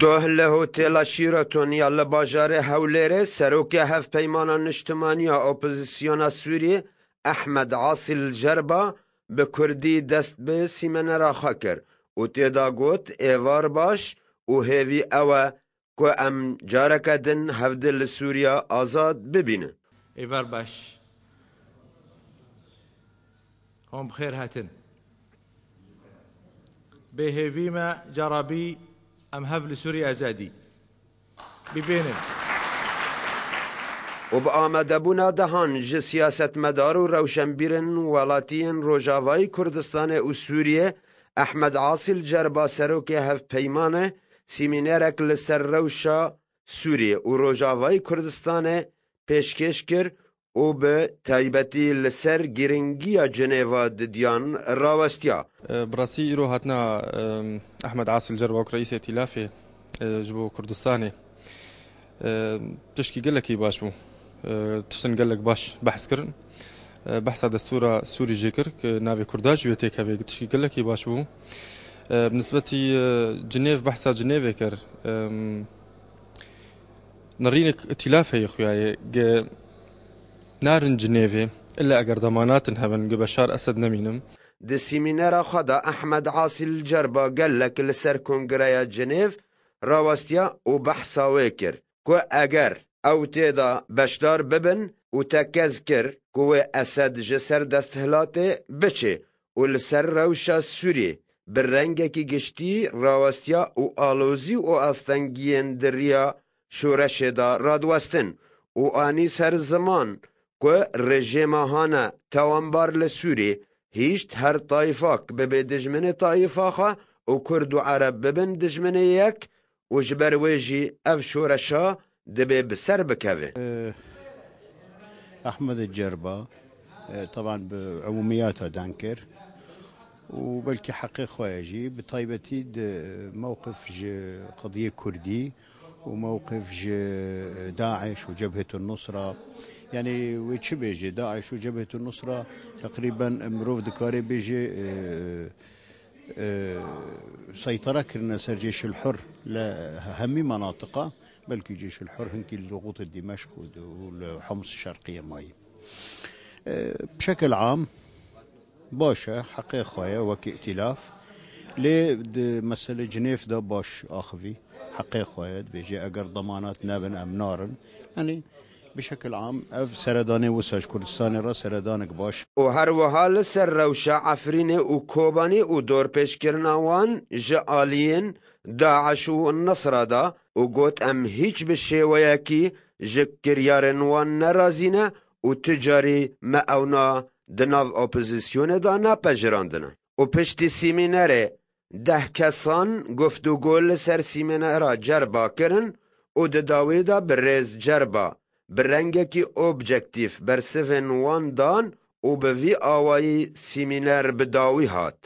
دۆهلەهۆ تێلا شیرەتۆنیا لە باژارێ هەولێرێ سەرۆکە هەف پەیمانە نیشتمانیا ئۆپۆزیسیۆنا سووریێ ئەحمەد عاسیل جەربا bi Kurdî dest bi sîmenera xwe kir û têda got êvar baş û hêvî ew e ku em careke din hevdil li Sûriya azad bibînin. Êvar baş Hom xêr hetin. Bêhêvî me carabî ئەم هەب لە سووری ئازادی ببێنن. و بە ئامادەبوونا دەهان ji siyasetmedar û rewşembîrin welatiyên Rojavayî Kurdistanê û Sûriye Ehmed Asil cerba serokê hevpeyman e sîmînerek li ser rewşa Sûriye û Rojavayî Kurdistanê pêşkêş kir û bi taybetî li ser giringiya Cinêva didiyan rawestiya. Birasî îro hatina Ehmed Asil Cervak reîsê tîlafê e, ji bo Kurdistanê tişkî gelekî baş bû. Tiştin gelek baş behs kirin. Behsa destûra Sûrî jê kir ki navê Kurda ji wê têk hevê tişkî gelekî baş bû. Nisbetî e, Cinêv behsa Cinêvê kir. Nirînek tîlafê xuyayê نارن جنيفي إلا أجر ضماناتنها هبن بشار أسد نمينم دي سيمينار خدا أحمد عاصي الجربة قال لك لسر كونغرايا جنيف راوستيا وبحصا ويكر كو أجر أو تيدا بشدار ببن وتكزكر كو أسد جسر دستهلاتي بشي ولسر روشا سوري كي گشتی راوستيا و آلوزي و أستنجيين دريا شورشي دا رادوستن و آني سر زمان که رژیم هانا توانبار لسوری هیشت هر طایفاک ببی دجمن طایفاخا و کرد و عرب ببن دجمن یک و جبر ویجی اف شورشا دبی بسر بکوه اه، احمد جربا اه، طبعا بعمومياته دانكر وبلكي حقي خواجي بطيبتي موقف قضية كردي وموقف داعش وجبهة النصرة يعني ويتش بيجي داعش وجبهة النصرة تقريبا مروف دكاري بيجي اه، اه، اه، سيطرة كرنا سر جيش الحر لأهم مناطقه بلكي جيش الحر هنكي لغوط دمشق والحمص الشرقية ماي بشكل عام باشا حقيقة خويا وكي ائتلاف لي مسألة جنيف دا باش آخفي حقيقة خويا بيجي أقر ضمانات نابن أم نارن يعني بشكل عام اف سرداني وساج كردستاني را سردانك باش و هر وحال سر روشا عفرين و كوباني و دور پش کرناوان جالين داعش و النصر دا و قوت ام هیچ بشيوياكي جكريارن وان نرازينه و تجاري ما اونا دناف اوپوزيسيون دا نا پجراندنا و پشتی سیمینره ده کسان گفتگو سر سیمینه را جربا کرن و دداوی دا بریز جربا بر رنگکی اوبجکتیف بر سفن وان دان او به وی آوایی سیمینر بداوی هات.